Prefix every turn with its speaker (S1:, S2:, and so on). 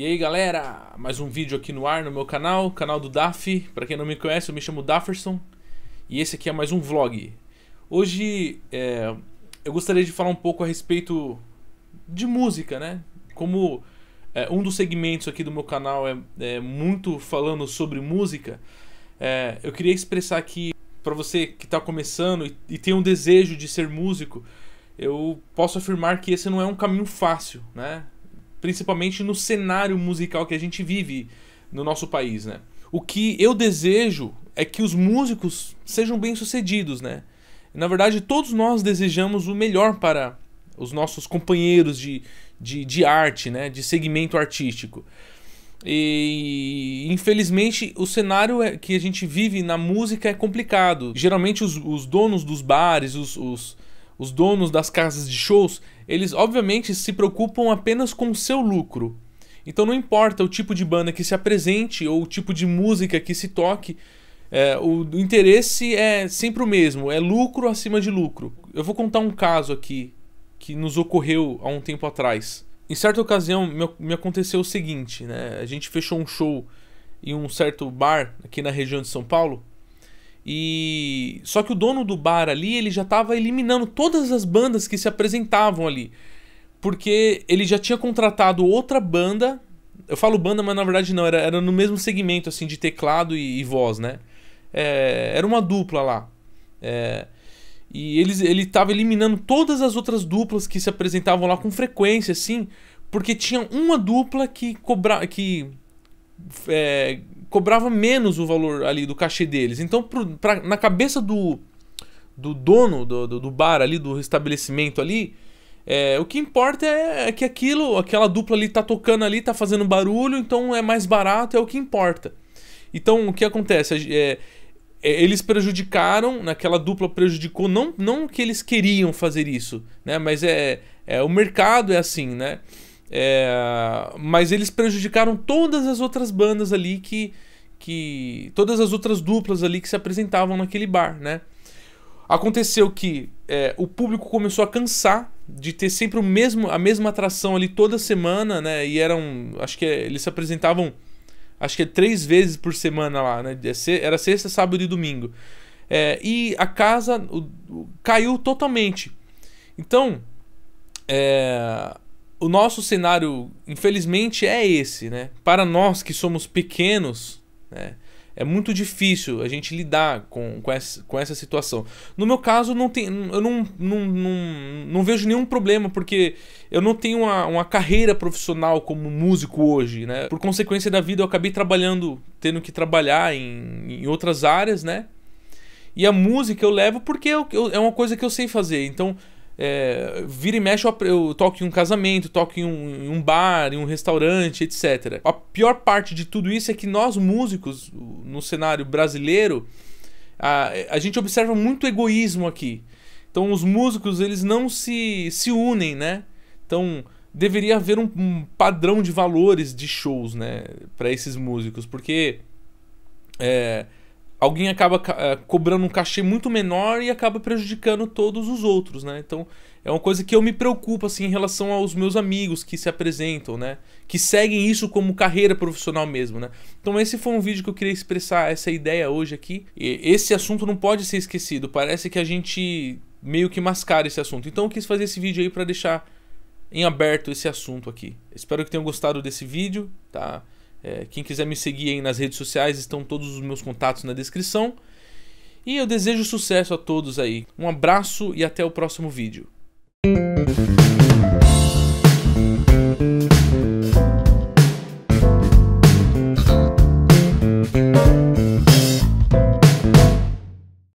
S1: E aí galera, mais um vídeo aqui no ar no meu canal, canal do Daf. Para quem não me conhece, eu me chamo Dafferson e esse aqui é mais um vlog. Hoje é, eu gostaria de falar um pouco a respeito de música, né? Como é, um dos segmentos aqui do meu canal é, é muito falando sobre música, é, eu queria expressar aqui para você que está começando e, e tem um desejo de ser músico, eu posso afirmar que esse não é um caminho fácil, né? principalmente no cenário musical que a gente vive no nosso país, né? O que eu desejo é que os músicos sejam bem-sucedidos, né? Na verdade, todos nós desejamos o melhor para os nossos companheiros de, de, de arte, né? De segmento artístico. E infelizmente o cenário é que a gente vive na música é complicado. Geralmente os, os donos dos bares, os, os os donos das casas de shows, eles obviamente se preocupam apenas com seu lucro. Então não importa o tipo de banda que se apresente ou o tipo de música que se toque, é, o, o interesse é sempre o mesmo, é lucro acima de lucro. Eu vou contar um caso aqui que nos ocorreu há um tempo atrás. Em certa ocasião me, me aconteceu o seguinte, né? A gente fechou um show em um certo bar aqui na região de São Paulo e só que o dono do bar ali, ele já estava eliminando todas as bandas que se apresentavam ali. Porque ele já tinha contratado outra banda. Eu falo banda, mas na verdade não, era, era no mesmo segmento assim de teclado e, e voz, né? É, era uma dupla lá. É, e eles, ele estava eliminando todas as outras duplas que se apresentavam lá com frequência, assim, porque tinha uma dupla que cobrava que é, cobrava menos o valor ali do cachê deles. Então, pro, pra, na cabeça do, do dono do, do, do bar ali, do estabelecimento ali, é, o que importa é, é, que aquilo, aquela dupla ali tá tocando ali, tá fazendo barulho, então é mais barato, é o que importa. Então, o que acontece? É, é, eles prejudicaram, naquela dupla prejudicou, não, não que eles queriam fazer isso, né? Mas é, é o mercado é assim, né? É, mas eles prejudicaram todas as outras bandas ali que, que. Todas as outras duplas ali que se apresentavam naquele bar, né? Aconteceu que é, o público começou a cansar de ter sempre o mesmo, a mesma atração ali toda semana, né? E eram. Acho que é, eles se apresentavam. Acho que é três vezes por semana lá, né? É era sexta, sábado e domingo. É, e a casa o, o, caiu totalmente. Então, é, o nosso cenário, infelizmente, é esse, né? Para nós que somos pequenos, né? É muito difícil a gente lidar com, com, essa, com essa situação. No meu caso, não tem, eu não, não, não, não vejo nenhum problema, porque eu não tenho uma, uma carreira profissional como músico hoje, né? Por consequência da vida, eu acabei trabalhando, tendo que trabalhar em, em outras áreas, né? E a música eu levo porque eu, eu, é uma coisa que eu sei fazer. Então, é, vira e mexe, eu, eu toco em um casamento, toco em um, em um, bar, em um restaurante, etc. A pior parte de tudo isso é que nós músicos, no cenário brasileiro, a, a gente observa muito egoísmo aqui. Então os músicos, eles não se, se unem, né? Então deveria haver um, um padrão de valores de shows, né? para esses músicos, porque... É, alguém acaba eh, cobrando um cachê muito menor e acaba prejudicando todos os outros, né? Então, é uma coisa que eu me preocupo assim em relação aos meus amigos que se apresentam, né? Que seguem isso como carreira profissional mesmo, né? Então, esse foi um vídeo que eu queria expressar essa ideia hoje aqui. E esse assunto não pode ser esquecido. Parece que a gente meio que mascara esse assunto. Então, eu quis fazer esse vídeo aí para deixar em aberto esse assunto aqui. Espero que tenham gostado desse vídeo, tá? É, quem quiser me seguir aí nas redes sociais, estão todos os meus contatos na descrição. E eu desejo sucesso a todos aí. Um abraço e até o próximo vídeo.